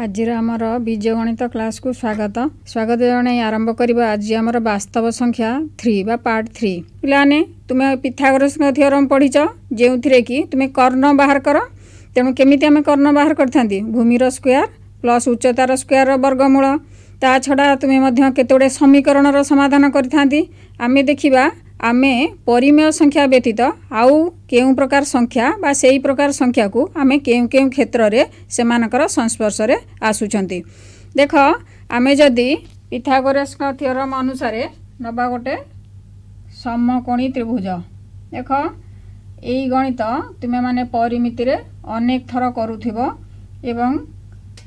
आज र आमर विजय गणित क्लास स्वागत स्वागत जने आरंभ करबा आज हमर वास्तव संख्या 3 बा पर्ट थ्री पहिला तम थि पढिच जोति तण जेउ तेमु की तुमे कर्ण बाहार भूमि रो स्क्वायर प्लस स्क्वायर रो वर्गमूल ता मध्य तुमेगुडा समीकरण समाधान आमे देखिबा ଆମେ ପରିମେୟ ସଂଖ୍ୟା ବ୍ୟତୀତ ଆଉ କେଉଁ ପ୍ରକାର ସଂଖ୍ୟା ବା ସେହି ପ୍ରକାର ସଂଖ୍ୟାକୁ ଆମେ କେଉଁ କେଉଁ କ୍ଷେତ୍ରରେ ସେମାନଙ୍କର ସଂସ୍ପର୍ଶରେ ଆସୁଛନ୍ତି ଦେଖ ଆମେ ଯଦି ପିଥାଗୋରସ୍ଙ୍କ ଥିଅରମ ଅନୁସାରେ ନେବା ଗୋଟେ ସମକୋଣୀ ତ୍ରିଭୁଜ ଦେଖ ଏଇ ଗଣିତ ତୁମେମାନେ ପରିମିତିରେ ଅନେକ ଥର କରୁଥିବ ଏବଂ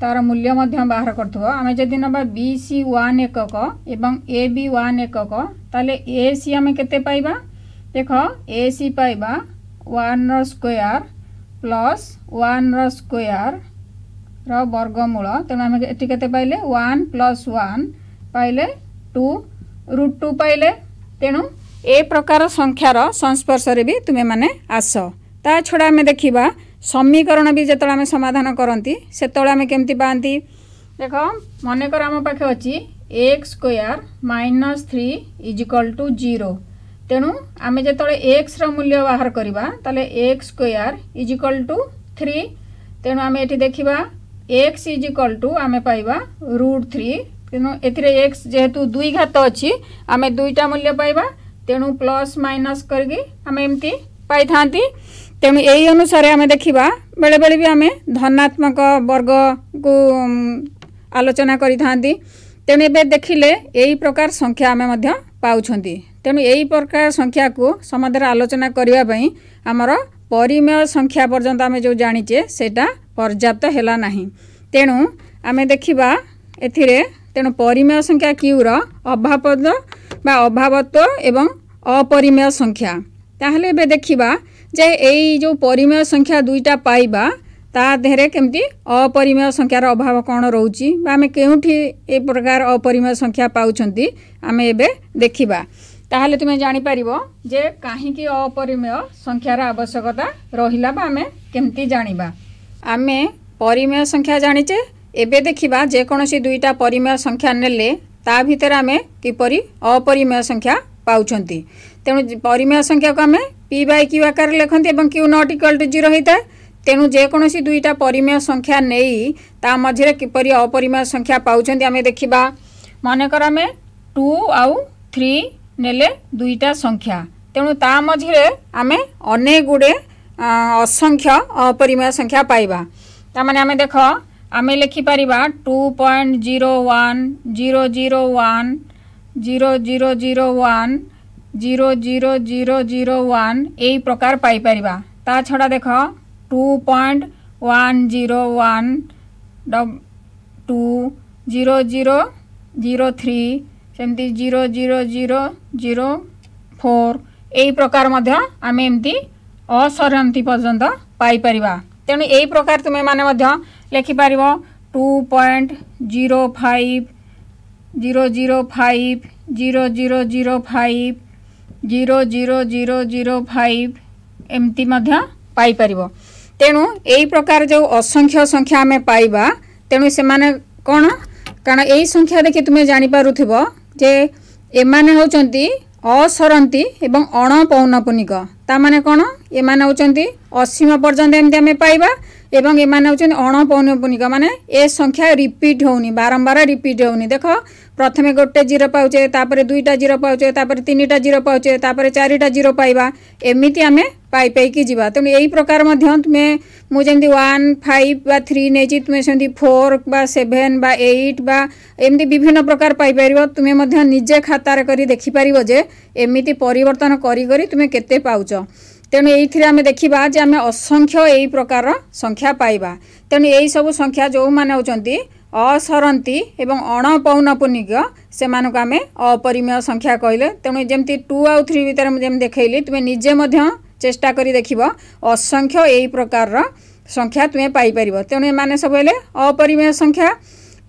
তার মূল্য বাহার করুব আমি যদি নেবা বি সি ওয়ান একক এবং এ বি ওয়ান একক তাহলে এ সি আমি কেতে পাইবা দেখ এ সি পাইবা ওয়ানর স্কোয়ার প্লস ওয়ানর স্কোয়ার র বর্গমূল তেমন আমি এটি কেতে পাইলে ওয়ান প্লস ওয়ান পাইলে টু রুট টু পাইলে তেণু এ প্রকার সংখ্যার সংস্পর্শে বি তুমি মানে আস তা ছড়া আমি দেখিবা समीकरण भी जो आम समाधान करती से आम कमी पाती देख मनेकर आम पाखे अच्छी एक square minus three is equal to zero तेणु आम जो एक्स रूल्य बाहर करवा तेल एक स्क्यार इज्कवल टू थ्री तेणु आम ये देखा एक्स इज इज्कवल टू आम पाइबा रुट थ्री तेणु एक्स जेहेतु दुई घात अच्छी आम दुईटा मूल्य पाइबा तेणु प्लस माइनस करके आम एमती पाई ତେଣୁ ଏଇ ଅନୁସାରେ ଆମେ ଦେଖିବା ବେଳେବେଳେ ବି ଆମେ ଧନାତ୍ମକ ବର୍ଗକୁ ଆଲୋଚନା କରିଥାନ୍ତି ତେଣୁ ଏବେ ଦେଖିଲେ ଏଇ ପ୍ରକାର ସଂଖ୍ୟା ଆମେ ମଧ୍ୟ ପାଉଛନ୍ତି ତେଣୁ ଏଇ ପ୍ରକାର ସଂଖ୍ୟାକୁ ସମାଜରେ ଆଲୋଚନା କରିବା ପାଇଁ ଆମର ପରିମେୟ ସଂଖ୍ୟା ପର୍ଯ୍ୟନ୍ତ ଆମେ ଯେଉଁ ଜାଣିଛେ ସେଇଟା ପର୍ଯ୍ୟାପ୍ତ ହେଲା ନାହିଁ ତେଣୁ ଆମେ ଦେଖିବା ଏଥିରେ ତେଣୁ ପରିମେୟ ସଂଖ୍ୟା କ୍ୟୁର ଅଭାବଦ ବା ଅଭାବତ୍ୱ ଏବଂ ଅପରିମେୟ ସଂଖ୍ୟା ତାହେଲେ ଏବେ ଦେଖିବା जे जो परिमेय संख्या दुईटा पाइबा तादेहर केमती अपरिमेय संख्यार अभाव कौन रोचे आम क्योंठी प्रकार अपरिमेय संख्या पाँच आम एवं देखा ताल तुम्हें जापर जे कहीं अपरिमेय संख्यार आवश्यकता रहा आम कमी जाणी आम परिमेय संख्या जाणीचे एवं देखा जेकोसी दुईटा परिमेय संख्या ने भितर आम किपरी अपरिमेय संख्या पाँच तेणु परिमेय संख्या को आम पी बाय क्यू आकार लिखती और q not equal to zero तेणु जेकोसी दुईटा परिमेय संख्या नहीं मझे किपर अपरिमेय संख्या पाँच आम देखा मनकर आम टू आउ थ्री ने दुईटा संख्या तेणु ता मझे आम अनेक गुड असंख्य अपरिमेय संख्या पाइबा तमें आम देख आम लिखिपर two point zero one zero zero one zero zero zero one zero zero zero zero one यही प्रकार पाइपर ता छड़ा देख two point one zero one two zero zero zero three सेमती zero zero zero zero four यही प्रकार आम एमती असरती पर्यटन पाई तेणु यही प्रकार तुम्हें मैंने लिखिपार two point zero five zero zero five zero zero zero five zero zero zero zero five ଏମିତି ମଧ୍ୟ ପାଇପାରିବ ତେଣୁ ଏଇ ପ୍ରକାର ଯେଉଁ ଅସଂଖ୍ୟ ସଂଖ୍ୟା ଆମେ ପାଇବା ତେଣୁ ସେମାନେ କ'ଣ କାରଣ ଏଇ ସଂଖ୍ୟା ଦେଖି ତୁମେ ଜାଣିପାରୁଥିବ ଯେ ଏମାନେ ହେଉଛନ୍ତି ଅସରନ୍ତି ଏବଂ ଅଣପୌନପୁନିକ ତାମାନେ କ'ଣ ଏମାନେ ହେଉଛନ୍ତି ଅସୀମ ପର୍ଯ୍ୟନ୍ତ ଏମିତି ଆମେ ପାଇବା এবং এমানে হচ্ছেন অণপৌনপুনিক মানে এ সংখ্যা রিপিট হোনি বারম্বার রিপিট হোনি দেখ প্রথমে গোটে জিরো পাউছে তাপরে দুইটা জিরো পাউছে তাপরে তিনটা জিরো পাউছে তাপরে চারিটা জিরো পাইবা এমিতি আমি পাই পাইকি যা তেমনি এই প্রকার মধ্যে তুমি মু যেমন ওয়ান ফাইভ বা থ্রি নেছি তুমি সেমতি ফোর বা সেভেন বা এইট বা এমতি বিভিন্ন প্রকার পাইপার তুমি মধ্যে নিজে খাতার করে দেখিপার যে এমিতি পরিবর্তন করি করে তুমি কেতে পাউছ ତେଣୁ ଏଇଥିରେ ଆମେ ଦେଖିବା ଯେ ଆମେ ଅସଂଖ୍ୟ ଏଇ ପ୍ରକାର ସଂଖ୍ୟା ପାଇବା ତେଣୁ ଏହିସବୁ ସଂଖ୍ୟା ଯେଉଁମାନେ ହେଉଛନ୍ତି ଅସରନ୍ତି ଏବଂ ଅଣପୌନପୁନିକ ସେମାନଙ୍କୁ ଆମେ ଅପରିମେୟ ସଂଖ୍ୟା କହିଲେ ତେଣୁ ଯେମିତି ଟୁ ଆଉ ଥ୍ରୀ ଭିତରେ ମୁଁ ଯେମିତି ଦେଖାଇଲି ତୁମେ ନିଜେ ମଧ୍ୟ ଚେଷ୍ଟା କରି ଦେଖିବ ଅସଂଖ୍ୟ ଏଇ ପ୍ରକାରର ସଂଖ୍ୟା ତୁମେ ପାଇପାରିବ ତେଣୁ ଏମାନେ ସବୁ ହେଲେ ଅପରିମେୟ ସଂଖ୍ୟା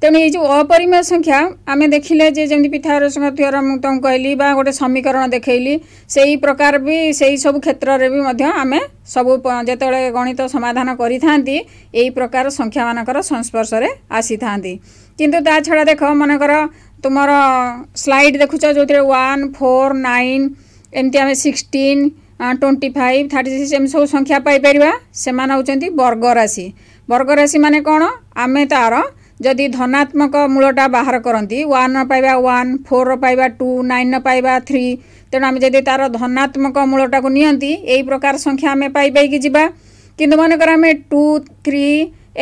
তেমনি এই যে অপরিমেয় সংখ্যা আমি দেখলে যে যেমন পিঠা পিঠার সংখ্যা মু তুমি কহিলি বা গোটে সমীকরণ দেখাইলি সেই প্রকার বি সেই সব ক্ষেত্রে বি আমি সব যেতবে গণিত সমাধান করে থাকে এই প্রকার সংখ্যা মানকর সংস্পর্শে আসি থাকে কিন্তু তা ছড়া দেখ মনেকর তোমার স্লাইড দেখুছ যে ওয়ান ফোর নাইন এমতি আমি sixteen twenty five thirty six এমনি সব সংখ্যা পাইপার সে বর্গরাশি বর্গরাশি মানে কোণ আমি তার जदि धनात्मक मूलटा बाहर करती वन पाइबा वन फोर रहा टू नाइन रहा थ्री तेणु आम तार धनात्मक मूलटा को नि प्रकार संख्या आम पाइबाइक जा कितु मनकर आम टू थ्री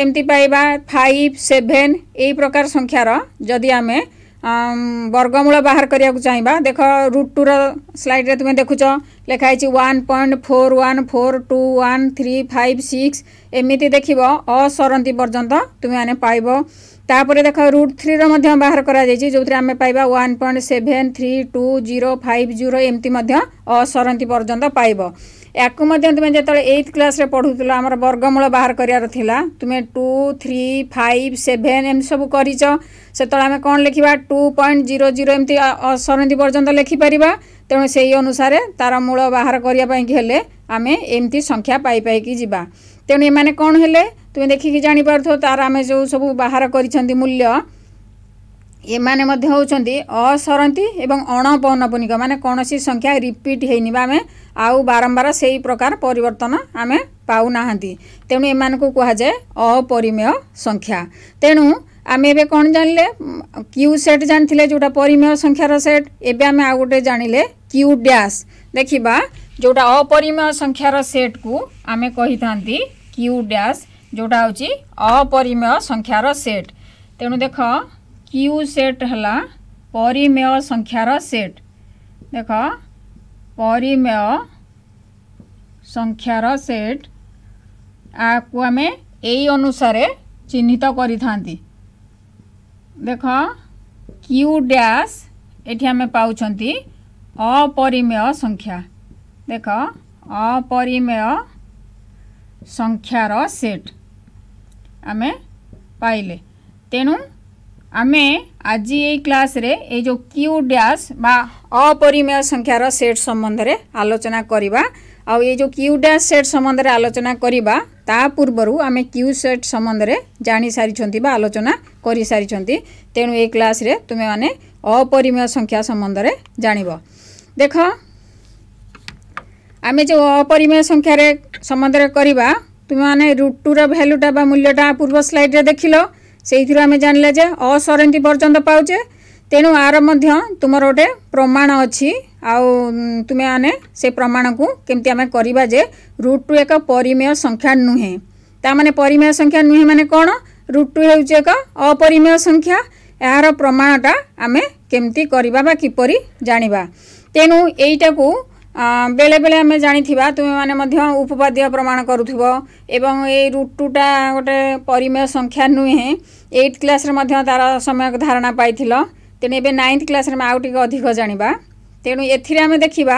एमती पाइबा फाइव सेभेन यही प्रकार संख्यार जदि आम वर्गमूल बाहर करने को चाहिए देख रुट टू र्लैड में तुम्हें देखु लिखाई one point four one four two one three five six एमती देख असरती पर्यटन तुम्हें पाइब तापर देख रुट थ्री बाहर कर जो थी आम पाइबा one point seven three two zero five zero एमती असरती पर्यटन पाइब ୟାକୁ ମଧ୍ୟ ତୁମେ ଯେତେବେଳେ ଏଇଥ କ୍ଲାସ୍ରେ ପଢ଼ୁଥିଲ ଆମର ବର୍ଗମୂଳ ବାହାର କରିବାର ଥିଲା ତୁମେ ଟୁ ଥ୍ରୀ ଫାଇଭ୍ ସେଭେନ୍ ଏମିତି ସବୁ କରିଛ ସେତେବେଳେ ଆମେ କ'ଣ ଲେଖିବା ଟୁ ପଏଣ୍ଟ ଜିରୋ ଜିରୋ ଏମିତି ଅସରନ୍ତି ପର୍ଯ୍ୟନ୍ତ ଲେଖିପାରିବା ତେଣୁ ସେଇ ଅନୁସାରେ ତା'ର ମୂଳ ବାହାର କରିବା ପାଇଁକି ହେଲେ ଆମେ ଏମିତି ସଂଖ୍ୟା ପାଇପାଇକି ଯିବା ତେଣୁ ଏମାନେ କ'ଣ ହେଲେ ତୁମେ ଦେଖିକି ଜାଣିପାରୁଥିବ ତା'ର ଆମେ ଯେଉଁ ସବୁ ବାହାର କରିଛନ୍ତି ମୂଲ୍ୟ ଏମାନେ ମଧ୍ୟ ହେଉଛନ୍ତି ଅସରନ୍ତି ଏବଂ ଅଣପୌନପୁନିକ ମାନେ କୌଣସି ସଂଖ୍ୟା ରିପିଟ୍ ହେଇନି ବା ଆମେ ଆଉ ବାରମ୍ବାର ସେଇ ପ୍ରକାର ପରିବର୍ତ୍ତନ ଆମେ ପାଉନାହାନ୍ତି ତେଣୁ ଏମାନଙ୍କୁ କୁହାଯାଏ ଅପରିମେୟ ସଂଖ୍ୟା ତେଣୁ ଆମେ ଏବେ କ'ଣ ଜାଣିଲେ କ୍ୟୁ ସେଟ୍ ଜାଣିଥିଲେ ଯେଉଁଟା ପରିମେୟ ସଂଖ୍ୟାର ସେଟ୍ ଏବେ ଆମେ ଆଉ ଗୋଟେ ଜାଣିଲେ କ୍ୟୁ ଡ୍ୟାସ୍ ଦେଖିବା ଯେଉଁଟା ଅପରିମେୟ ସଂଖ୍ୟାର ସେଟ୍କୁ ଆମେ କହିଥାନ୍ତି କ୍ୟୁ ଡ୍ୟାସ୍ ଯେଉଁଟା ହେଉଛି ଅପରିମେୟ ସଂଖ୍ୟାର ସେଟ୍ ତେଣୁ ଦେଖ क्यू सेट है परिमेय संख्यार सेट देख परिमेय संख्यार सेट आपको आम यही अनुसार कर देख क्यू डैश ये आम पाँच अपरिमेय संख्या देख अपरिमेय संख्यार सेट आम पाइले तेणु ଆମେ ଆଜି ଏଇ କ୍ଲାସ୍ରେ ଏଇ ଯେଉଁ କ୍ୟୁ ଡ୍ୟାସ୍ ବା ଅପରିମେୟ ସଂଖ୍ୟାର ସେଟ୍ ସମ୍ବନ୍ଧରେ ଆଲୋଚନା କରିବା ଆଉ ଏଇ ଯେଉଁ କ୍ୟୁ ଡ୍ୟାସ୍ ସେଟ୍ ସମ୍ବନ୍ଧରେ ଆଲୋଚନା କରିବା ତା ପୂର୍ବରୁ ଆମେ କ୍ୟୁ ସେଟ୍ ସମ୍ବନ୍ଧରେ ଜାଣିସାରିଛନ୍ତି ବା ଆଲୋଚନା କରିସାରିଛନ୍ତି ତେଣୁ ଏଇ କ୍ଲାସ୍ରେ ତୁମେମାନେ ଅପରିମେୟ ସଂଖ୍ୟା ସମ୍ବନ୍ଧରେ ଜାଣିବ ଦେଖ ଆମେ ଯେଉଁ ଅପରିମେୟ ସଂଖ୍ୟାରେ ସମ୍ବନ୍ଧରେ କରିବା ତୁମେମାନେ ରୁଟ୍ ଟୁର ଭ୍ୟାଲୁଟା ବା ମୂଲ୍ୟଟା ପୂର୍ବ ସ୍ଲାଇଡ଼୍ରେ ଦେଖିଲ ସେଇଥିରୁ ଆମେ ଜାଣିଲା ଯେ ଅସରନ୍ତି ପର୍ଯ୍ୟନ୍ତ ପାଉଛେ ତେଣୁ ଆର ମଧ୍ୟ ତୁମର ଗୋଟେ ପ୍ରମାଣ ଅଛି ଆଉ ତୁମେ ଆମେ ସେ ପ୍ରମାଣକୁ କେମିତି ଆମେ କରିବା ଯେ ରୁଟ୍ ଟୁ ଏକ ପରିମେୟ ସଂଖ୍ୟା ନୁହେଁ ତା ମାନେ ପରିମେୟ ସଂଖ୍ୟା ନୁହେଁ ମାନେ କ'ଣ ରୁଟ୍ ଟୁ ହେଉଛି ଏକ ଅପରିମେୟ ସଂଖ୍ୟା ଏହାର ପ୍ରମାଣଟା ଆମେ କେମିତି କରିବା ବା କିପରି ଜାଣିବା ତେଣୁ ଏଇଟାକୁ ବେଳେବେଳେ ଆମେ ଜାଣିଥିବା ତୁମେମାନେ ମଧ୍ୟ ଉପପାଦ୍ୟ ପ୍ରମାଣ କରୁଥିବ ଏବଂ ଏଇ ରୁଟ୍ ଟୁଟା ଗୋଟେ ପରିମେୟ ସଂଖ୍ୟା ନୁହେଁ ଏଇଟ୍ କ୍ଲାସ୍ରେ ମଧ୍ୟ ତା'ର ସମ୍ୟକ ଧାରଣା ପାଇଥିଲ ତେଣୁ ଏବେ ନାଇନ୍ଥ କ୍ଲାସ୍ରେ ଆମେ ଆଉ ଟିକେ ଅଧିକ ଜାଣିବା ତେଣୁ ଏଥିରେ ଆମେ ଦେଖିବା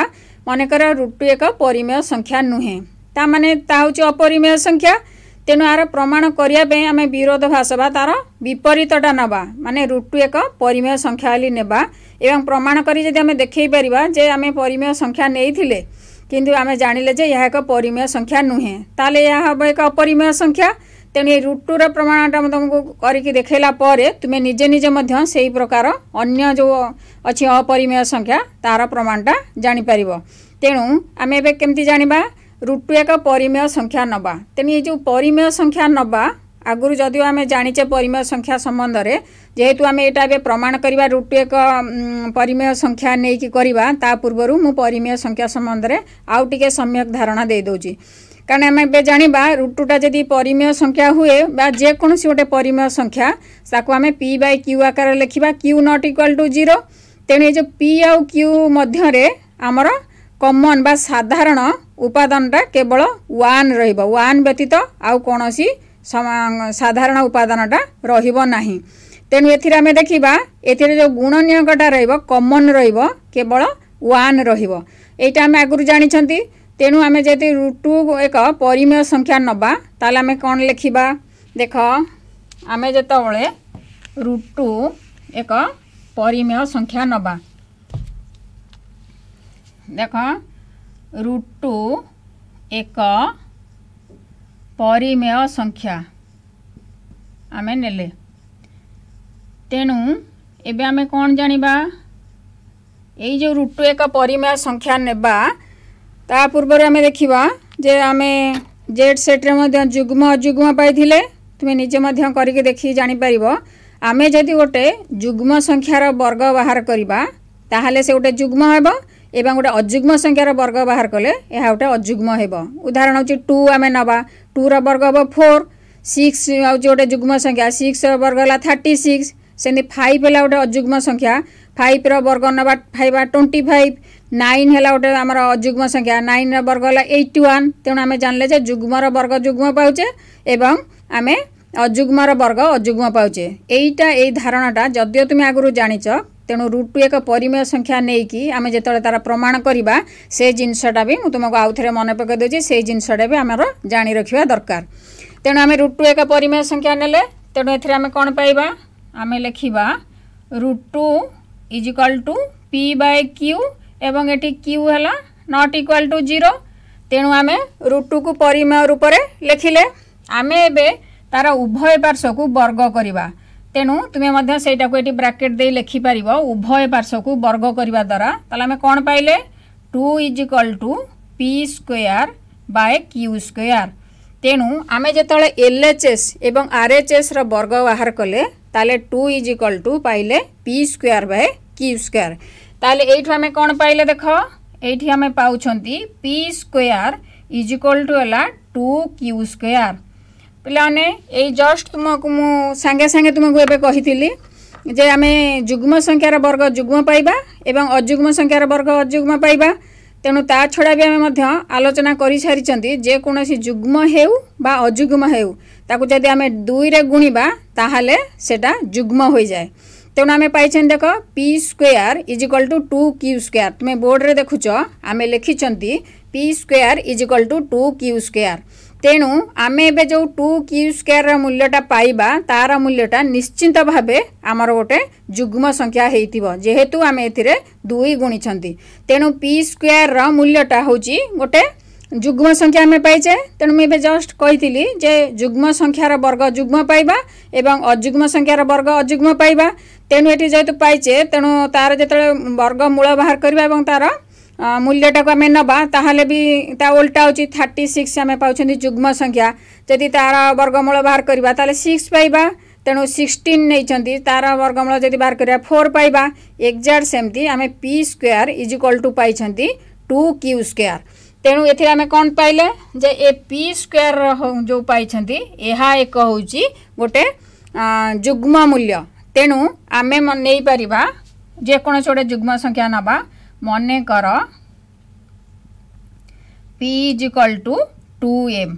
ମନେକର ରୁଟ୍ ଟୁ ଏକ ପରିମେୟ ସଂଖ୍ୟା ନୁହେଁ ତା'ମାନେ ତା ହେଉଛି ଅପରିମେୟ ସଂଖ୍ୟା ତେଣୁ ଏହାର ପ୍ରମାଣ କରିବା ପାଇଁ ଆମେ ବିରୋଧ ଭାଷ ବା ତା'ର ବିପରୀତଟା ନେବା ମାନେ ରୁଟ୍କୁ ଏକ ପରିମେୟ ସଂଖ୍ୟା ବୋଲି ନେବା ଏବଂ ପ୍ରମାଣ କରି ଯଦି ଆମେ ଦେଖାଇ ପାରିବା ଯେ ଆମେ ପରିମେୟ ସଂଖ୍ୟା ନେଇଥିଲେ କିନ୍ତୁ ଆମେ ଜାଣିଲେ ଯେ ଏହା ଏକ ପରିମେୟ ସଂଖ୍ୟା ନୁହେଁ ତାହେଲେ ଏହା ହେବ ଏକ ଅପରିମେୟ ସଂଖ୍ୟା ତେଣୁ ଏ ରୁଟ୍ଟୁର ପ୍ରମାଣଟା ମୁଁ ତୁମକୁ କରିକି ଦେଖାଇଲା ପରେ ତୁମେ ନିଜେ ନିଜେ ମଧ୍ୟ ସେହି ପ୍ରକାର ଅନ୍ୟ ଯେଉଁ ଅଛି ଅପରିମେୟ ସଂଖ୍ୟା ତାହାର ପ୍ରମାଣଟା ଜାଣିପାରିବ ତେଣୁ ଆମେ ଏବେ କେମିତି ଜାଣିବା रुटु एक परिमेय संख्या नवा तेणु ये परिमेय संख्या नवा आगुरी जदि आम जाचे परिमेय संख्या सम्बन्ध में जेहेतु आम ये प्रमाण करवा रुट एक परिमेय संख्या नहीं कि पूर्व मुमेय संख्या सम्बन्ध में आउ टे सम्यक धारणा देदेज कारण आम ए जाना रुट जदि परिमेय संख्या हुए बाकोसी गोटे परिमेय संख्या आम पी बाय क्यू आकार लिखा q not equal to zero तेणु ये जो पी आउ क्यू मध्य आमर କମନ୍ ବା ସାଧାରଣ ଉପାଦାନଟା କେବଳ ୱାନ୍ ରହିବ ୱାନ୍ ବ୍ୟତୀତ ଆଉ କୌଣସି ସାଧାରଣ ଉପାଦାନଟା ରହିବ ନାହିଁ ତେଣୁ ଏଥିରେ ଆମେ ଦେଖିବା ଏଥିରେ ଯେଉଁ ଗୁଣ ନିୟୋଗଟା ରହିବ କମନ୍ ରହିବ କେବଳ ୱାନ୍ ରହିବ ଏଇଟା ଆମେ ଆଗରୁ ଜାଣିଛନ୍ତି ତେଣୁ ଆମେ ଯଦି ଋତୁ ଏକ ପରିମେୟ ସଂଖ୍ୟା ନେବା ତାହେଲେ ଆମେ କ'ଣ ଲେଖିବା ଦେଖ ଆମେ ଯେତେବେଳେ ଋତୁ ଏକ ପରିମେୟ ସଂଖ୍ୟା ନେବା देख रुट एक परिमेय संख्या आम ने तेणु एवं आम कौन जाना ये रुट एक परिमेय संख्या नेबा ता पूर्व आम देखा जे आम जेड सेट्रे जुग्म अजुग्म पाई तुम्हें निजे कर देखिए जापर आमें जदि गोटे जुग्म संख्यार वर्ग बाहर करवा से गोटे जुग्म है एवं गटे अजुग्म संख्यार वर्ग बाहर बाहार कलेटे अजुग्म हे उदाहरण हौँ टु आमे नर्ग हे फोर सिक्स हौटे जुग्म संख्या सिक्स र वर्ग होला थर्टी सिक्स सि फाइभ होला गएर अजुग्म्या फाइभ र वर्ग न ट्वेन्टी फाइभ नाइन होला अजुग्म संख्या नाइन र वर्ग होला एटी वान् तान् जुग्म र वर्ग जुग्म एवं पाछे अजुग्म र वर्ग अजुग्म पाछे एटा ए धारणाटा जदि तुमी आगरू जाछ ତେଣୁ ରୁଟ୍ ଟୁ ଏକ ପରିମେୟ ସଂଖ୍ୟା ନେଇକି ଆମେ ଯେତେବେଳେ ତା'ର ପ୍ରମାଣ କରିବା ସେ ଜିନିଷଟା ବି ମୁଁ ତୁମକୁ ଆଉ ଥରେ ମନେ ପକାଇ ଦେଉଛି ସେଇ ଜିନିଷଟା ବି ଆମର ଜାଣି ରଖିବା ଦରକାର ତେଣୁ ଆମେ ରୁଟ୍ ଟୁ ଏକ ପରିମେୟ ସଂଖ୍ୟା ନେଲେ ତେଣୁ ଏଥିରେ ଆମେ କ'ଣ ପାଇବା ଆମେ ଲେଖିବା root two is equal to p by q ଏବଂ ଏଠି କ୍ୟୁ ହେଲା ନଟ୍ ଇକ୍ୱାଲ୍ ଟୁ ଜିରୋ ତେଣୁ ଆମେ ରୁଟ୍ ଟୁକୁ ପରିମେୟ ରୂପରେ ଲେଖିଲେ ଆମେ ଏବେ ତା'ର ଉଭୟ ପାର୍ଶ୍ୱକୁ ବର୍ଗ କରିବା তেণু তুমি ମଧ୍ୟ ସେଇଟାକୁ ଏଠି ବ୍ରାକେଟ୍ ଦେଇ ଲେଖିପାରିବ ଉଭୟ ପାର୍ଶ୍ୱକୁ ବର୍ଗ କରିବା ଦ୍ୱାରା ତାହେଲେ ଆମେ କ'ଣ ପାଇଲେ two is equal to p square by q square ତେଣୁ ଆମେ ଯେତେବେଳେ ଏଲ୍ ଏଚ୍ ଏସ୍ ଏବଂ ଆର୍ ଏଚ୍ ଏସ୍ର ବର୍ଗ ବାହାର କଲେ ତାହେଲେ ଟୁ ଇଜ୍ ଇକ୍ୱାଲ୍ ଟୁ ପାଇଲେ p square by q square ତାହେଲେ ଏଇଠୁ ଆମେ କ'ଣ ପାଇଲେ ଦେଖ ଏଇଠି ଆମେ ପାଉଛନ୍ତି p square is equal to ହେଲା ଟୁ କ୍ୟୁ ସ୍କୋୟାର ପିଲାମାନେ ଏଇ ଜଷ୍ଟ ତୁମକୁ ମୁଁ ସାଙ୍ଗେ ସାଙ୍ଗେ ତୁମକୁ ଏବେ କହିଥିଲି ଯେ ଆମେ ଯୁଗ୍ମ ସଂଖ୍ୟାର ବର୍ଗ ଯୁଗ୍ମ ପାଇବା ଏବଂ ଅଯୁଗ୍ମ ସଂଖ୍ୟାର ବର୍ଗ ଅଯୁଗ୍ମ ପାଇବା ତେଣୁ ତା ଛଡ଼ା ବି ଆମେ ମଧ୍ୟ ଆଲୋଚନା କରିସାରିଛନ୍ତି ଯେକୌଣସି ଯୁଗ୍ମ ହେଉ ବା ଅଯୁଗ୍ମ ହେଉ ତାକୁ ଯଦି ଆମେ ଦୁଇରେ ଗୁଣିବା ତାହେଲେ ସେଇଟା ଯୁଗ୍ମ ହୋଇଯାଏ ତେଣୁ ଆମେ ପାଇଛନ୍ତି ଦେଖ p square is equal to two q square ତୁମେ ବୋର୍ଡ଼ରେ ଦେଖୁଛ ଆମେ ଲେଖିଛନ୍ତି p square is equal to two q square ତେଣୁ ଆମେ ଏବେ ଯେଉଁ ଟୁ କ୍ୟୁ ସ୍କୋୟାରର ମୂଲ୍ୟଟା ପାଇବା ତା'ର ମୂଲ୍ୟଟା ନିଶ୍ଚିନ୍ତ ଭାବେ ଆମର ଗୋଟେ ଯୁଗ୍ମ ସଂଖ୍ୟା ହେଇଥିବ ଯେହେତୁ ଆମେ ଏଥିରେ ଦୁଇ ଗୁଣିଛନ୍ତି ତେଣୁ ପି ସ୍କୋୟାରର ମୂଲ୍ୟଟା ହେଉଛି ଗୋଟେ ଯୁଗ୍ମ ସଂଖ୍ୟା ଆମେ ପାଇଛେ ତେଣୁ ମୁଁ ଏବେ ଜଷ୍ଟ କହିଥିଲି ଯେ ଯୁଗ୍ମ ସଂଖ୍ୟାର ବର୍ଗ ଯୁଗ୍ମ ପାଇବା ଏବଂ ଅଯୁଗ୍ମ ସଂଖ୍ୟାର ବର୍ଗ ଅଯୁଗ୍ମ ପାଇବା ତେଣୁ ଏଠି ଯେହେତୁ ପାଇଛେ ତେଣୁ ତା'ର ଯେତେବେଳେ ବର୍ଗ ମୂଳ ବାହାର କରିବା ଏବଂ ତା'ର মূল্যটাকে আমি নেবা তাহলে বি তা উল্টা হচ্ছে থার্টি সিক্স আমি পাচ্ছি যুগ্ম সংখ্যা যদি তার বর্গমূল বাহার করা তাহলে সিক্স পাইবা তেণু সিক্সটিন নেইছেন তার বর্গমূল যদি বাহার করা ফোর পাইবা এক্জাক্ট সেমতি আমি p square is equal to পাইছেন টু কিউ স্কোয়ার তেণু এতে আমি কম পাইলে যে এ পি স্কোয়ার যে পাইছেন এহা এক হচ্ছে গোটে যুগ্ম মূল্য তেণু আমি নেইপার যেকোনসি গোটে যুগ্ম সংখ্যা নেবা মনেকর p is equal to two m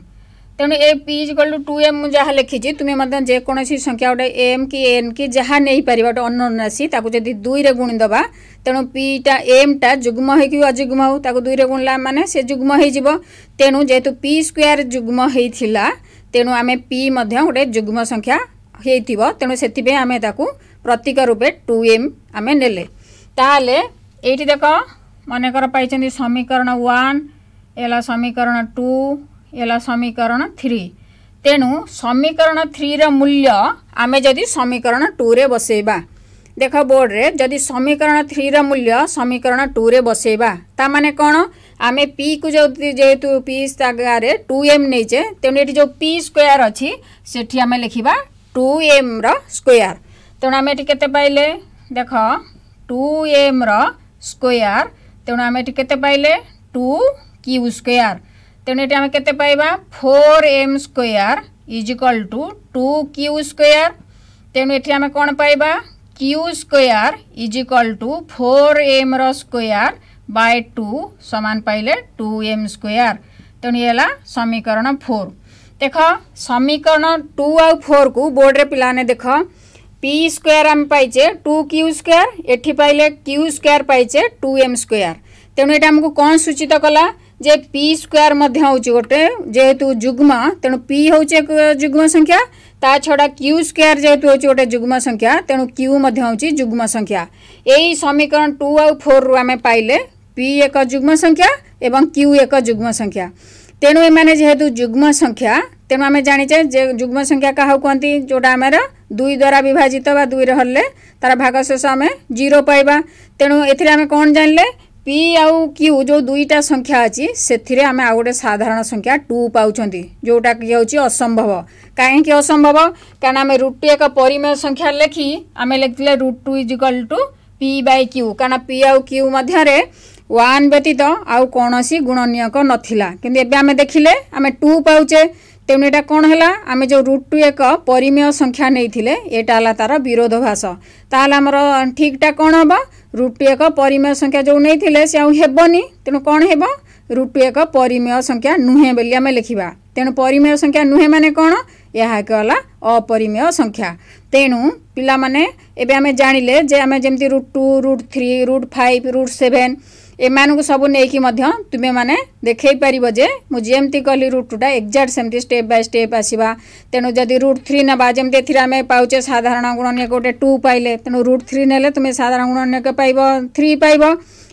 তেমনি এ p is equal to two m যা লিখিছি তুমি যেকোন সংখ্যা গোটে এম কি এন কি যা নেই পার গোটে অন্য রাশি তাকে যদি দুইরে গুণি দেবা তেমন পিটা এমটা যুগ্ম হয়েকি অযুগ্ম হো তাকে দুইরে গুণলা মানে সে যুগ্ম হয়ে যাব তেণু যেহেতু পি স্কোয়ার যুগ্ম হয়েছিল তেণু আমি পি গোটে যুগ্ম সংখ্যা হয়েছিল তেণু সে আমি তাকে প্রতীক রূপে টু এম আমি নেলে তাহলে এইটি দেখ মনে কর পাই সমীকরণ ওয়ান এলা সমীকরণ টু এলা সমীকরণ থ্রি তেণু সমীকরণ থ্রির মূল্য আমি যদি সমীকরণ টু রে বসাইবা দেখ বোর্ডরে যদি সমীকরণ থ্রির মূল্য সমীকরণ টু রে বসাইবা তা মানে কোণ আমি পি কু যেহেতু পি জায়গায় টু এম নেইছে তেমনি এটি যে পি স্কোয়ার অছি সেটি আমি লিখিবা টু এম র স্কোয়ার তেমন আমি এটি কেতে পাইলে দেখ টু এম র ସ୍କୋୟାର ତେଣୁ ଆମେ ଏଠି କେତେ ପାଇଲେ ଟୁ କ୍ୟୁ ସ୍କୋୟାର ତେଣୁ ଏଠି ଆମେ କେତେ ପାଇବା four m square is equal to two q square ତେଣୁ ଏଠି ଆମେ କ'ଣ ପାଇବା q square is equal to four ଏମ୍ର ସ୍କୋୟାର ବାଏ ଟୁ ସମାନ ପାଇଲେ ଟୁ ଏମ୍ ସ୍କୋୟାର ତେଣୁ ଇଏ ହେଲା ସମୀକରଣ ଫୋର୍ ଦେଖ ସମୀକରଣ ଟୁ ଆଉ ଫୋର୍କୁ ବୋର୍ଡ଼ରେ ପିଲାମାନେ ଦେଖ পি স্কোয়ার আমি পাইছে টু কিউ স্কোয়ার এটি পাইলে কিউ স্কোয়ার পাইছে টু এম স্কোয়ার তেমন এটা আমি কম সূচিত কলা যে পি স্কোয়ার হচ্ছে গোটে যেহেতু যুগ্ম তেমন পি হচ্ছে যুগ্ম সংখ্যা তা ছড়া কিউ স্কোয়ার যেহেতু হচ্ছে গোটে যুগ্ম সংখ্যা তেমন কিউ হচ্ছে যুগ্ম সংখ্যা এই সমীকরণ টু আউ ফোর রু আমি পাইলে পি এক যুগ্ম সংখ্যা এবং কিউ এক যুগ্ম সংখ্যা তেণু এমানে যেহেতু যুগ্ম সংখ্যা तेणु आम जाचे जुग्म संख्या क्या कहते जोटा आम दुई द्वारा विभाजित बा दुई रे तार भागशेष आम जीरो पाइबा तेणु एम कौन जान लें पी आउ क्यू जो दुईटा संख्या अच्छी से आम आउ गए साधारण संख्या टू पाँच जोटा कि हूँ असंभव कहीं असंभव कारण आम रुट टू एक परिमेय संख्या लिखि आम लिखे root two is equal to p by q कारण पी आउ क्यू मध्य व्यतीत आउ कौन गुणनियक ना कि आम देखिले आम टू पाचे তেমনি এটা কোণ হল আমি যে রুট টু এক পরিমেয় সংখ্যা নিয়ে এটা হল তার বিরোধভাস তাহলে আমার ঠিকটা কোণ হব রুট টু এক পরিমেয় সংখ্যা যে নিয়ে সে আবনি তেমন কোণ হব রুট টু এক পরিমেয় সংখ্যা নুহে বলে আমি লিখবা তেমন পরিমেয় সংখ্যা নুহে মানে কোণ ଏହା ଗଲା ଅପରିମେୟ ସଂଖ୍ୟା ତେଣୁ ପିଲାମାନେ ଏବେ ଆମେ ଜାଣିଲେ ଯେ ଆମେ ଯେମିତି root two root three root five root seven एम को सब नहीं तुम्हें मैंने देखे मुझे जमी रुट टूटा एक्जाक्ट सेमती स्टेप बै स्टेप आसवा तेणु जदि रुट थ्री ना जमी एमें पाचे साधारण गुण अनेक गोटे टू पाइले तेणु रुट थ्री ने तुम्हें साधारण गुण अनेक पाइब थ्री पाइब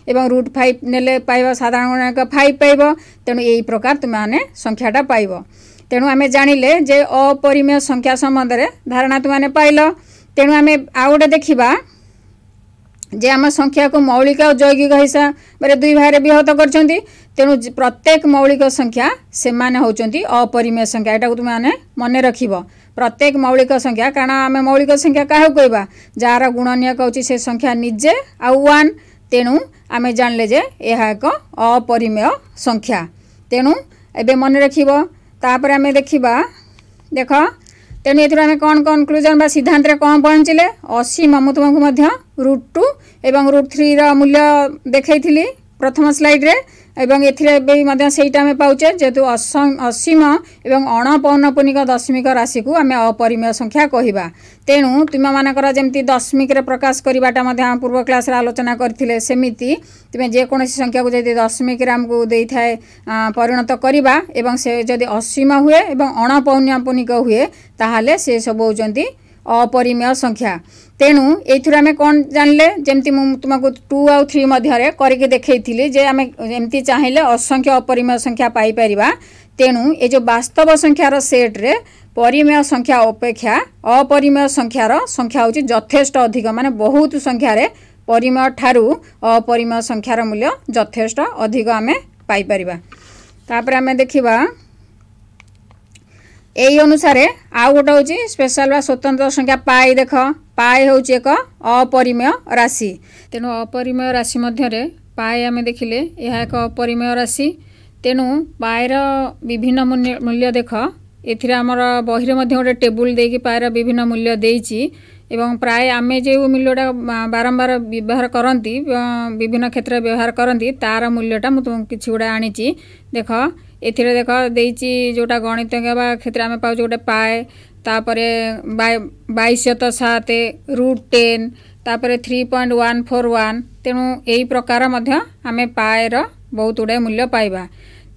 एवं रुट फाइव ने पाइब साधारण गुण अनेक फाइव पाइब तेणु यही प्रकार तुम्हें संख्याटा पाइब तेणु आम जाणिले जे अपरिमेय संख्या सम्बन्ध में धारणा तुमने पाइल तेणु आम आउ गए देखा जे आम संख्या को मौलिक और जैविक हिसाब से दुई भाग विभक्त करेणु प्रत्येक मौलिक संख्या से मैंने अपरिमेय संख्या यटा को तुमने मन रख प्रत्येक मौलिक संख्या कारण आम मौलिक संख्या क्या कह जार गुणनीयक हो संख्या निजे आउ आन तेणु आम जानले यह एक अपरिमेय संख्या तेणु एवं मन रखे आम देखा देख ତେଣୁ ଏଥିରୁ ଆମେ କ'ଣ କନକ୍ଲୁଜନ୍ ବା ସିଦ୍ଧାନ୍ତରେ କ'ଣ ପହଞ୍ଚିଲେ ଅଶୀ ମୁଁ ତୁମକୁ ମଧ୍ୟ ରୁଟ୍ ଟୁ ଏବଂ ରୁଟ୍ ଥ୍ରୀର ମୂଲ୍ୟ ଦେଖାଇଥିଲି ପ୍ରଥମ ସ୍ଲାଇଡ଼୍ରେ ଏବଂ ଏଥିରେ ବି ମଧ୍ୟ ସେଇଟା ଆମେ ପାଉଛେ ଯେହେତୁ ଅସୀମ ଏବଂ ଅଣପୌନପୁନିକ ଦଶମିକ ରାଶିକୁ ଆମେ ଅପରିମେୟ ସଂଖ୍ୟା କହିବା ତେଣୁ ତୁମମାନଙ୍କର ଯେମିତି ଦଶମିକରେ ପ୍ରକାଶ କରିବାଟା ମଧ୍ୟ ଆମ ପୂର୍ବ କ୍ଲାସ୍ରେ ଆଲୋଚନା କରିଥିଲେ ସେମିତି ତୁମେ ଯେକୌଣସି ସଂଖ୍ୟାକୁ ଯଦି ଦଶମିକରେ ଆମକୁ ଦେଇଥାଏ ପରିଣତ କରିବା ଏବଂ ସେ ଯଦି ଅସୀମ ହୁଏ ଏବଂ ଅଣପୌନପୁନିକ ହୁଏ ତାହେଲେ ସେସବୁ ହେଉଛନ୍ତି अपरिमेय संख्या ତେଣୁ ଏଇଥିରୁ ଆମେ କ'ଣ ଜାଣିଲେ ଯେମିତି ମୁଁ ତୁମକୁ ଟୁ ଆଉ ଥ୍ରୀ ମଧ୍ୟରେ କରିକି ଦେଖେଇଥିଲି ଯେ ଆମେ ଏମିତି ଚାହିଁଲେ ଅସଂଖ୍ୟ ଅପରିମେୟ ସଂଖ୍ୟା ପାଇପାରିବା ତେଣୁ ଏ ଯେଉଁ ବାସ୍ତବ ସଂଖ୍ୟାର ସେଟ୍ରେ ପରିମେୟ ସଂଖ୍ୟା ଅପେକ୍ଷା ଅପରିମେୟ ସଂଖ୍ୟାର ସଂଖ୍ୟା ହେଉଛି ଯଥେଷ୍ଟ ଅଧିକ ମାନେ ବହୁତ ସଂଖ୍ୟାରେ ପରିମେୟ ଠାରୁ ଅପରିମେୟ ସଂଖ୍ୟାର ମୂଲ୍ୟ ଯଥେଷ୍ଟ ଅଧିକ ଆମେ ପାଇପାରିବା ତାପରେ ଆମେ ଦେଖିବା এই অনুসারে আউ গোটা হচ্ছে স্পেশাল বা স্বতন্ত্র সংখ্যা পাই দেখ পাই হচ্ছে এক অপরিমেয় রাশি তেমন অপরিমেয় রাশি মধ্যে পাই আমি দেখলে এ এক অপরিমেয় রাশি ତେଣୁ পায়ের বিভিন্ন মূল্য দেখ এ আমার ବହିରେ মধ্যে গোটে টেবুল দিয়ে পায়ের বিভিন্ন মূল্য দিয়েছি এবং প্রায় আমি যে মূল্যটা বারম্বার ব্যবহার করতে বিভিন্ন ক্ষেত্রে ব্যবহার করতে তার মূল্যটা মু কিছু গুড়া আনিছি দেখ এতে দেখ দিয়েছি যেটা গণিত বা ক্ষেত্রে আমি পাচ্ছি গোটে পায়ে তাপরে বাইশ শত সাত রুট টেন তাপরে three point one four one তেণু এই প্রকার মধ্যে আমি পায়ের ବହୁତ ଗୁଡ଼ାଏ ମୂଲ୍ୟ ପାଇବା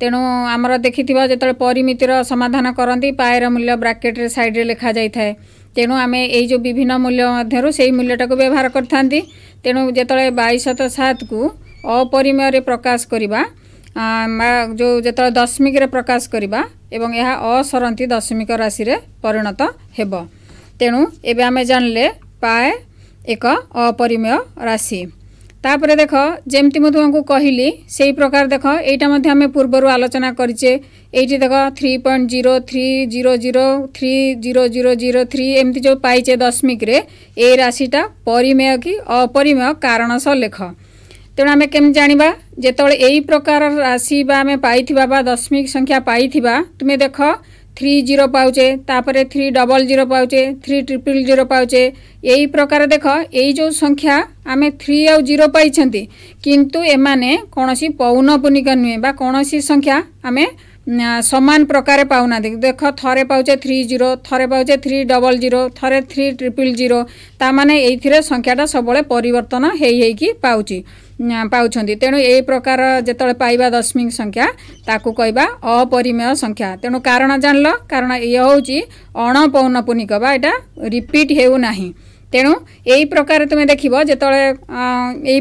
ତେଣୁ ଆମର ଦେଖିଥିବା ଯେତେବେଳେ ପରିମିତିର ସମାଧାନ କରନ୍ତି ପାଏର ମୂଲ୍ୟ ବ୍ରାକେଟରେ ସାଇଡ଼ରେ ଲେଖାଯାଇଥାଏ ତେଣୁ ଆମେ ଏଇ ଯେଉଁ ବିଭିନ୍ନ ମୂଲ୍ୟ ମଧ୍ୟରୁ ସେଇ ମୂଲ୍ୟଟାକୁ ବ୍ୟବହାର କରିଥାନ୍ତି ତେଣୁ ଯେତେବେଳେ ବାଇଶତ ସାତକୁ ଅପରିମୟରେ ପ୍ରକାଶ କରିବା ବା ଯେଉଁ ଯେତେବେଳେ ଦଶମିକରେ ପ୍ରକାଶ କରିବା ଏବଂ ଏହା ଅସରନ୍ତି ଦଶମିକ ରାଶିରେ ପରିଣତ ହେବ ତେଣୁ ଏବେ ଆମେ ଜାଣିଲେ ପାଏ ଏକ ଅପରିମେୟ ରାଶି তাপরে দেখ যেমতি মু তোমাকে কহিলি সেই প্রকার দেখ এইটা মধ্যে আমি পূর্বর আলোচনা করছে এইটি দেখ three point zero three zero zero three zero zero zero three এমতি যে পাইছে দশমিকরে এই রাশিটা পরিমেয় কি অপরিমেয় কারণ সহ লেখ তেমন আমি কেমি জাঁবা যেত এই প্রকার রাশি বা আমি পাই বা দশমিক সংখ্যা পাই তুমি দেখ থ্রি জিরো পাউচে তাপরে থ্রি ডবল জিরো পাউচে থ্রি ট্রিপল জিরো পাউচে এই প্রকার দেখ এই যে সংখ্যা আমি থ্রি আউ জিরো পাইছেন কিন্তু এমানে কোণী পৌনপুনিকা নুহে বা কোণী সংখ্যা আমি সমান প্রকারে পাওনা দেখ থরে পাউছে থ্রি জিরো থরে পাউছে থ্রি ডবল জিরো থরে থ্রি ট্রিপল জিরো তা মানে এইথিরে সংখ্যাটা সবুলে পরিবর্তন হয়ে হয়েকি পাউছি पाणु ए प्रकार जशमिक संख्या त अपरिमेय संख्या तेणु कारण जानल कारण इ हौ अण पौन पूर्णिक बाटा रिपिट हुँ तेणु ए प्रकार त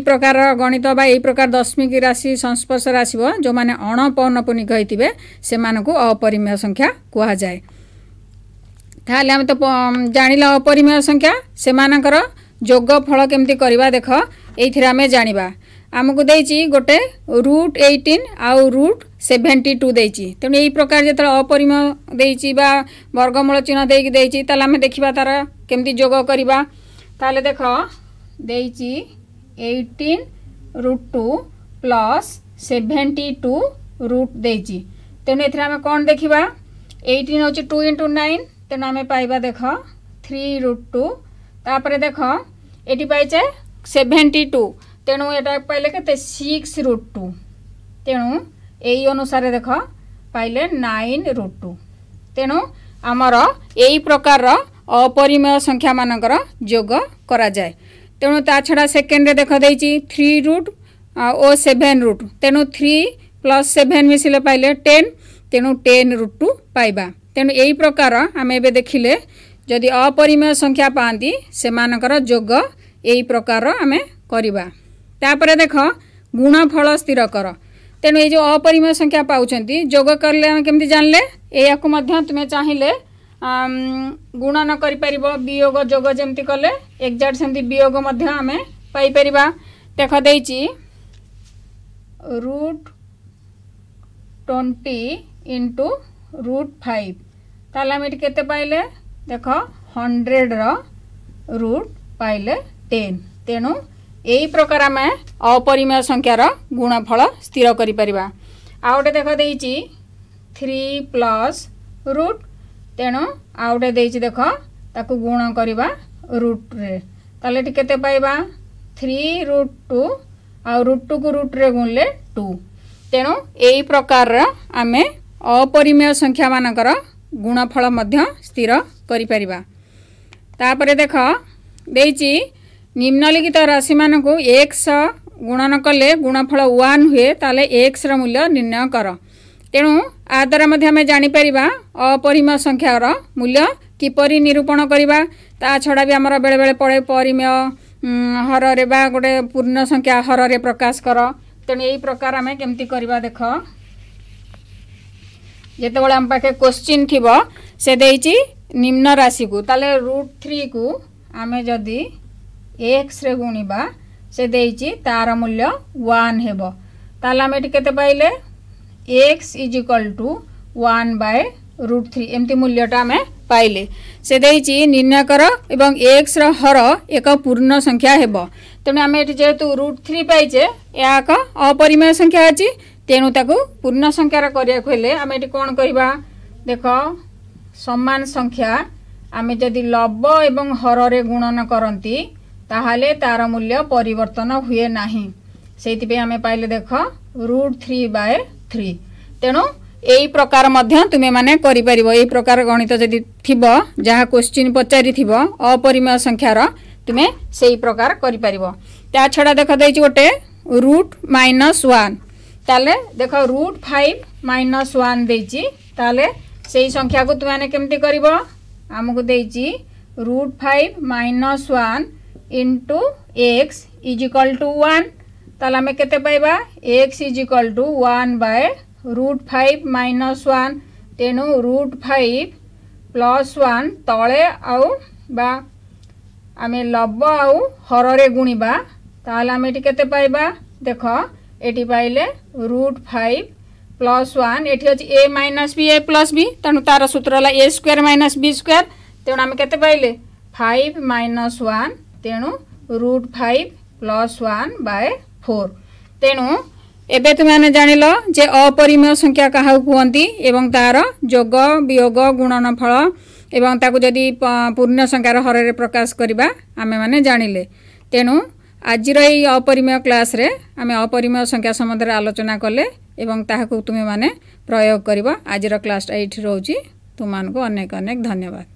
प्रकार गणित बा ए प्रकार दशमिक राशि संस्पर्श माने अण पौन से समा अपरिमेय संख्या कुन ल अपरिमेय संख्या যোগ ফল কেমি করা দেখ এই আমি জাঁয়া ଆମକୁ ଦେଇଛି ଗୋଟେ ରୁଟ୍ ଏଇଟିନ୍ ଆଉ ରୁଟ୍ ସେଭେଣ୍ଟି ଟୁ ଦେଇଛି ତେଣୁ ଏଇ ପ୍ରକାର ଯେତେବେଳେ ଅପରିମ ଦେଇଛି ବା ବର୍ଗମୂଳ ଚିହ୍ନ ଦେଇକି ଦେଇଛି ତାହେଲେ ଆମେ ଦେଖିବା ତା'ର କେମିତି ଯୋଗ କରିବା ତାହେଲେ ଦେଖ ଦେଇଛି eighteen root two plus seventy two root ଦେଇଛି ତେଣୁ ଏଥିରେ ଆମେ କ'ଣ ଦେଖିବା ଏଇଟିନ୍ ହେଉଛି ଟୁ ଇଣ୍ଟୁ ନାଇନ୍ ତେଣୁ ଆମେ ପାଇବା ଦେଖ ଥ୍ରୀ ରୁଟ୍ ଟୁ তাপরে দেখ এটি পাইছে সেভেন্টি টু তেণু এটা পাইলে কেতে সিক্স রুট টু তেণু এই অনুসারে দেখ পাইলে নাইন রুট টু তেণু ଆମର ଏଇ ପ୍ରକାରର ଅପରିମେୟ ସଂଖ୍ୟାମାନଙ୍କର ଯୋଗ କରାଯାଏ ତେଣୁ ତା ଛଡ଼ା ସେକେଣ୍ଡରେ ଦେଖାଦେଇଛି ଥ୍ରୀ ରୁଟ୍ ଓ ସେଭେନ୍ ରୁଟ୍ ତେଣୁ ଥ୍ରୀ ପ୍ଲସ୍ ସେଭେନ୍ ମିଶିଲେ ପାଇଲେ ଟେନ୍ ତେଣୁ ଟେନ୍ ରୁଟ୍ ଟୁ ପାଇବା ତେଣୁ ଏଇ ପ୍ରକାର ଆମେ ଏବେ ଦେଖିଲେ जदि अपरिमेय संख्या पाती से मानकर जोग यही प्रकार आम करने देख गुणफल स्थिर कर तेणु ये अपरिमेय संख्या पाँच जोग करमी जान ले तुम्हें चाहिए गुणन करयोग जोग जमती कले एक्जाक्ट से वियोग आम पाई देख दे root twenty into root five तालोमेंट के ଦେଖ ହଣ୍ଡ୍ରେଡ଼ର ରୁଟ୍ ପାଇଲେ ଟେନ୍ ତେଣୁ ଏହି ପ୍ରକାର ଆମେ ଅପରିମେୟ ସଂଖ୍ୟାର ଗୁଣଫଳ ସ୍ଥିର କରିପାରିବା ଆଉ ଗୋଟେ ଦେଖ ଦେଇଛି ଥ୍ରୀ ପ୍ଲସ୍ ରୁଟ୍ ତେଣୁ ଆଉ ଗୋଟେ ଦେଇଛି ଦେଖ ତାକୁ ଗୁଣ କରିବା ରୁଟ୍ରେ ତାହେଲେ ଏଠି କେତେ ପାଇବା ଥ୍ରୀ ରୁଟ୍ ଟୁ ଆଉ ରୁଟ୍ ଟୁକୁ ରୁଟ୍ରେ ଗୁଣିଲେ ଟୁ ତେଣୁ ଏହି ପ୍ରକାରର ଆମେ ଅପରିମେୟ ସଂଖ୍ୟାମାନଙ୍କର गुणफल स्थिर गरिपिता त निम्नलिखित राशि म एक्स गुणन कले गुणफल वान् हे त मूल्य निर्णय गर तेणु यद्वारा जापार अपरिमय संख्यार मूल्य किपरि निरूपण ता छ बेला बेला पढे परिमेय हरे पूर्ण संख्या हर हरे प्रकाश क तेणु ए प्रकार आमे के ଯେତେବେଳେ ଆମ ପାଖେ କୋଶ୍ଚିନ୍ ଥିବ ସେ ଦେଇଛି ନିମ୍ନ ରାଶିକୁ ତାହେଲେ ରୁଟ୍ ଥ୍ରୀକୁ ଆମେ ଯଦି ଏକ୍ସରେ ଗୁଣିବା ସେ ଦେଇଛି ତା'ର ମୂଲ୍ୟ ୱାନ୍ ହେବ ତାହେଲେ ଆମେ ଏଠି କେତେ ପାଇଲେ x is equal to one by root three ଏମିତି ମୂଲ୍ୟଟା ଆମେ ପାଇଲେ ସେ ଦେଇଛି ନିର୍ଣ୍ଣୟ କର ଏବଂ ଏକ୍ସର ହର ଏକ ପୂର୍ଣ୍ଣ ସଂଖ୍ୟା ହେବ ତେଣୁ ଆମେ ଏଠି ଯେହେତୁ ରୁଟ୍ ଥ୍ରୀ ପାଇଛେ ଏହା ଏକ ଅପରିମେୟ ସଂଖ୍ୟା ଅଛି ତେଣୁ ତାକୁ ପୂର୍ଣ୍ଣ ସଂଖ୍ୟାର କରିବାକୁ ହେଲେ ଆମେ ଏଠି କ'ଣ କରିବା ଦେଖ ସମାନ ସଂଖ୍ୟା ଆମେ ଯଦି ଲବ ଏବଂ ହରରେ ଗୁଣନ କରନ୍ତି ତାହେଲେ ତା'ର ମୂଲ୍ୟ ପରିବର୍ତ୍ତନ ହୁଏ ନାହିଁ ସେଇଥିପାଇଁ ଆମେ ପାଇଲେ ଦେଖ ରୁଟ୍ ଥ୍ରୀ ବାଏ ଥ୍ରୀ ତେଣୁ ଏଇ ପ୍ରକାର ମଧ୍ୟ ତୁମେମାନେ କରିପାରିବ ଏଇ ପ୍ରକାର ଗଣିତ ଯଦି ଥିବ ଯାହା କୋଶ୍ଚିନ୍ ପଚାରିଥିବ ଅପରିମେୟ ସଂଖ୍ୟାର ତୁମେ ସେଇ ପ୍ରକାର କରିପାରିବ ତା ଛଡ଼ା ଦେଖ ଦେଇଛି ଗୋଟେ ରୁଟ୍ ମାଇନସ୍ ୱାନ୍ তাহলে দেখ রুট ফাইভ মাইনস ওয়ান দিয়েছি তাহলে সেই সংখ্যাকে তুমি কেমতি করব আমাকে দিয়েছি root five minus one into x is equal to one তাহলে আমি কেতে পাইবা x is equal to one by root five minus one তেণু রুট ফাইভ প্লস ওয়ান তলে আউ বা আমি লব আউ হরের গুণবা তাহলে আমি এটি কেতে পাইবা দেখ এটি পাইলে রুট ফাইভ প্লস ওয়ান এটি হচ্ছে a minus b a plus b তেমন তার সূত্র হল a square minus b square তেমন আমি কেতে পাইলে ফাইভ মাইনাস ওয়ান তেণু root five plus one by four তেণু এবে তুমি জাণিল যে অপরিমেয় সংখ্যা কাহু কুহতি এবং তার যোগ বিয়োগ গুণন ফল এবং তাকে যদি পূর্ণ সংখ্যার হরের প্রকাশ করা আমি মানে জাঁলে তেণু आज र यही अपरिमय क्लास अपरिमय संख्या सम्बन्धले आलोचना कले ताकु तुमे म प्रयोग गर्जी र क्लास एउटा तुमानको अनेके अनेक धन्यवाद